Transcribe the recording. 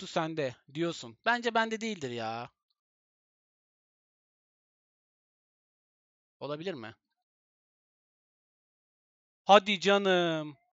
kutu sende diyorsun. Bence bende değildir ya. Olabilir mi? Hadi canım.